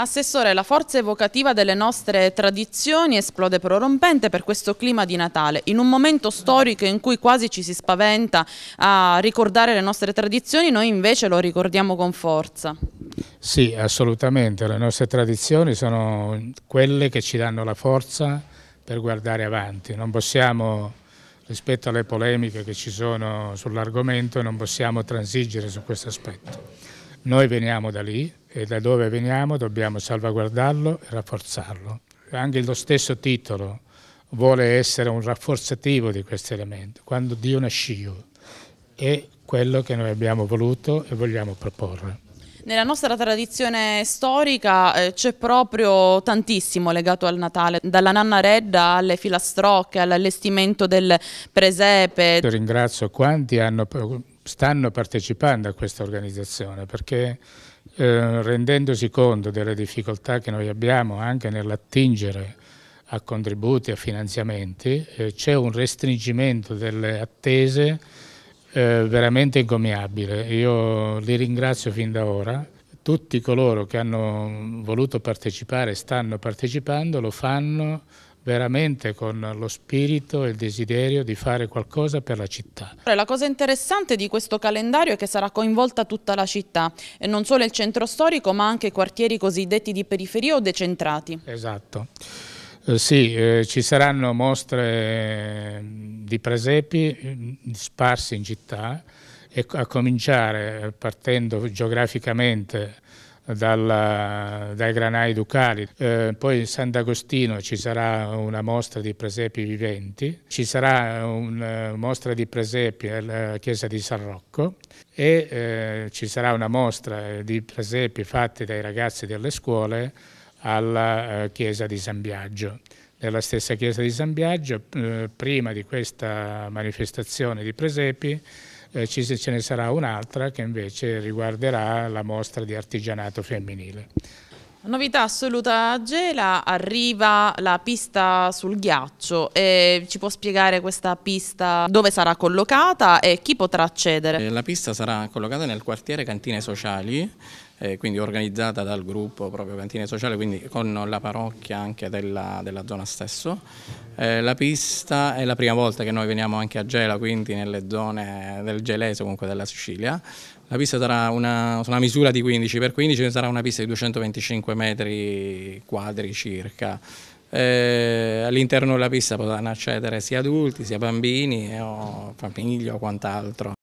Assessore, la forza evocativa delle nostre tradizioni esplode prorompente per questo clima di Natale, in un momento storico in cui quasi ci si spaventa a ricordare le nostre tradizioni, noi invece lo ricordiamo con forza. Sì, assolutamente, le nostre tradizioni sono quelle che ci danno la forza per guardare avanti, non possiamo rispetto alle polemiche che ci sono sull'argomento non possiamo transigere su questo aspetto. Noi veniamo da lì, e da dove veniamo dobbiamo salvaguardarlo e rafforzarlo. Anche lo stesso titolo vuole essere un rafforzativo di questo elemento, quando Dio nasce è quello che noi abbiamo voluto e vogliamo proporre. Nella nostra tradizione storica eh, c'è proprio tantissimo legato al Natale, dalla nanna redda alle filastrocche, all'allestimento del presepe. Io ringrazio quanti hanno stanno partecipando a questa organizzazione perché eh, rendendosi conto delle difficoltà che noi abbiamo anche nell'attingere a contributi, a finanziamenti, eh, c'è un restringimento delle attese eh, veramente ingommiabile. Io li ringrazio fin da ora. Tutti coloro che hanno voluto partecipare, stanno partecipando, lo fanno veramente con lo spirito e il desiderio di fare qualcosa per la città. La cosa interessante di questo calendario è che sarà coinvolta tutta la città, e non solo il centro storico ma anche i quartieri cosiddetti di periferia o decentrati. Esatto. Eh, sì, eh, ci saranno mostre eh, di presepi mm, sparsi in città e a cominciare partendo geograficamente dalla, dai granai ducali. Eh, poi in Sant'Agostino ci sarà una mostra di presepi viventi, ci sarà una eh, mostra di presepi alla chiesa di San Rocco e eh, ci sarà una mostra di presepi fatti dai ragazzi delle scuole alla eh, chiesa di San Biagio. Nella stessa chiesa di San Biagio, eh, prima di questa manifestazione di presepi, eh, ce ne sarà un'altra che invece riguarderà la mostra di artigianato femminile. Novità assoluta a Gela, arriva la pista sul ghiaccio, eh, ci può spiegare questa pista dove sarà collocata e chi potrà accedere? Eh, la pista sarà collocata nel quartiere Cantine Sociali eh, quindi organizzata dal gruppo proprio Cantine Sociale, quindi con la parrocchia anche della, della zona stesso. Eh, la pista è la prima volta che noi veniamo anche a Gela, quindi nelle zone del Gelese, comunque della Sicilia. La pista sarà una, una misura di 15x15, sarà una pista di 225 metri quadri circa. Eh, all'interno della pista potranno accedere sia adulti sia bambini eh, o famiglie o quant'altro.